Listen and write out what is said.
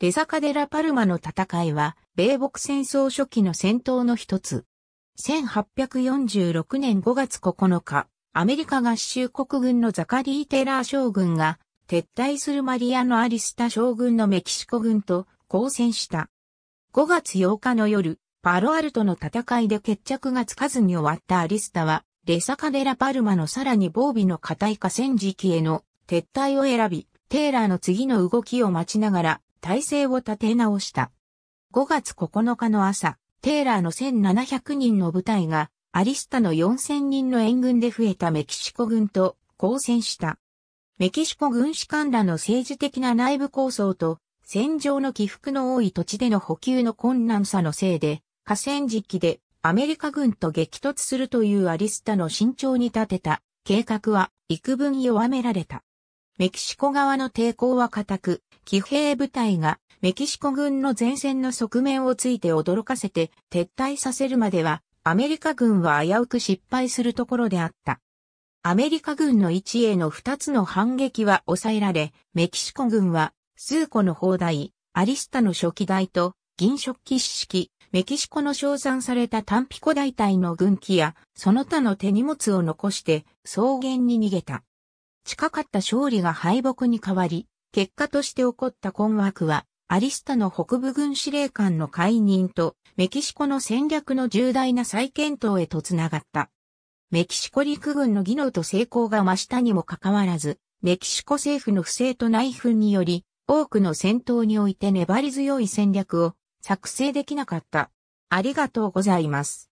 レサカデラパルマの戦いは、米北戦争初期の戦闘の一つ。1846年5月9日、アメリカ合衆国軍のザカリー・テラー将軍が、撤退するマリアのアリスタ将軍のメキシコ軍と交戦した。5月8日の夜、パロアルトの戦いで決着がつかずに終わったアリスタは、レサカデラ・パルマのさらに防備の固い河川敷への撤退を選び、テーラーの次の動きを待ちながら、体制を立て直した。5月9日の朝、テーラーの1700人の部隊が、アリスタの4000人の援軍で増えたメキシコ軍と交戦した。メキシコ軍士官らの政治的な内部構想と、戦場の起伏の多い土地での補給の困難さのせいで、河川敷でアメリカ軍と激突するというアリスタの慎重に立てた計画は幾分弱められた。メキシコ側の抵抗は固く、騎兵部隊がメキシコ軍の前線の側面をついて驚かせて撤退させるまではアメリカ軍は危うく失敗するところであった。アメリカ軍の位置への二つの反撃は抑えられ、メキシコ軍は数個の砲台、アリスタの初期台と銀騎士式、メキシコの称賛されたタンピコ大隊の軍機やその他の手荷物を残して草原に逃げた。近かった勝利が敗北に変わり、結果として起こった困惑は、アリスタの北部軍司令官の解任と、メキシコの戦略の重大な再検討へとつながった。メキシコ陸軍の技能と成功が増したにもかかわらず、メキシコ政府の不正と内紛により、多くの戦闘において粘り強い戦略を作成できなかった。ありがとうございます。